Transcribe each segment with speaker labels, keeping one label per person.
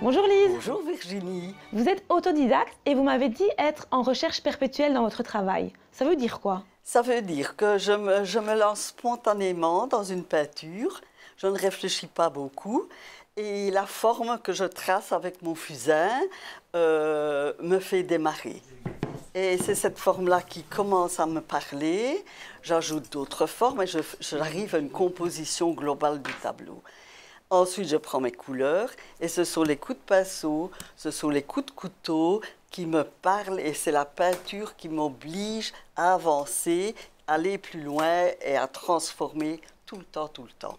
Speaker 1: Bonjour Lise. Bonjour Virginie. Vous êtes autodidacte et vous m'avez dit être en recherche perpétuelle dans votre travail. Ça veut dire quoi
Speaker 2: Ça veut dire que je me, lance spontanément dans une peinture. Je ne réfléchis pas beaucoup. Et la forme que je trace avec mon fusain euh, me fait démarrer. Et c'est cette forme-là qui commence à me parler. J'ajoute d'autres formes et j'arrive à une composition globale du tableau. Ensuite, je prends mes couleurs et ce sont les coups de pinceau, ce sont les coups de couteau qui me parlent et c'est la peinture qui m'oblige à avancer, aller plus loin et à transformer tout le temps, tout le temps.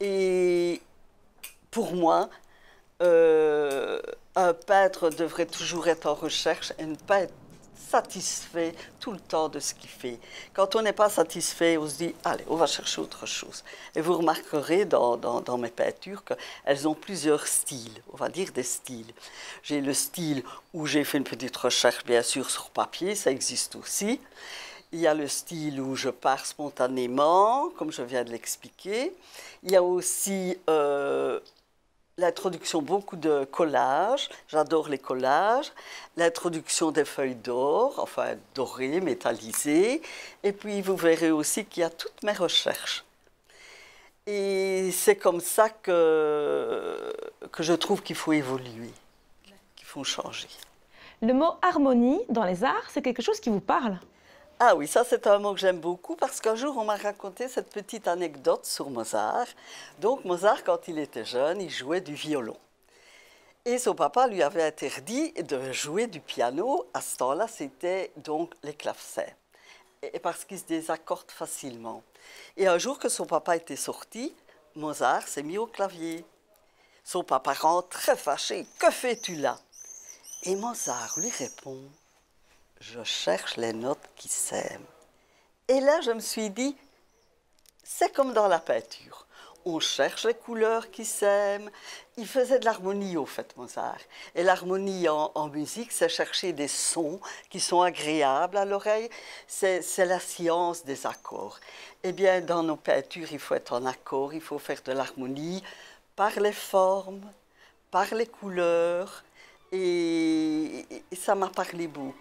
Speaker 2: Et pour moi, euh, un peintre devrait toujours être en recherche, pas être satisfait tout le temps de ce qu'il fait. Quand on n'est pas satisfait, on se dit, allez, on va chercher autre chose. Et vous remarquerez dans, dans, mes peintures qu'elles ont plusieurs styles, on va dire des styles. J'ai le style où j'ai fait une petite recherche, bien sûr, sur papier, ça existe aussi. Il y a le style où je pars spontanément, comme je viens de l'expliquer. Il y a aussi euh, l'introduction, beaucoup de collages. J'adore les collages. L'introduction des feuilles d'or, enfin dorées, métallisées. Et puis, vous verrez aussi qu'il y a toutes mes recherches. Et c'est comme ça que, que je trouve qu'il faut évoluer, qu'il faut changer. Le mot harmonie dans les arts, c'est quelque chose qui vous parle ah oui, ça c'est un mot que j'aime beaucoup parce qu'un jour on m'a raconté cette petite anecdote sur Mozart. Donc Mozart, quand il était jeune, il jouait du violon. Et son papa lui avait interdit de jouer du piano. À ce temps-là, c'était donc les clavecins. Et parce qu'il se désaccorde facilement. Et un jour que son papa était sorti, Mozart s'est mis au clavier. Son papa rentre très fâché. Que fais-tu là Et Mozart lui répond je cherche les notes qui s'aiment. Et là, je me suis dit, c'est comme dans la peinture. On cherche les couleurs qui s'aiment. Il faisait de l'harmonie, au fait, Mozart. Et l'harmonie en, musique, c'est chercher des sons qui sont agréables à l'oreille. C'est, la science des accords. Eh bien, dans nos peintures, il faut être en accord, il faut faire de l'harmonie par les formes, par les couleurs. et ça m'a parlé beaucoup.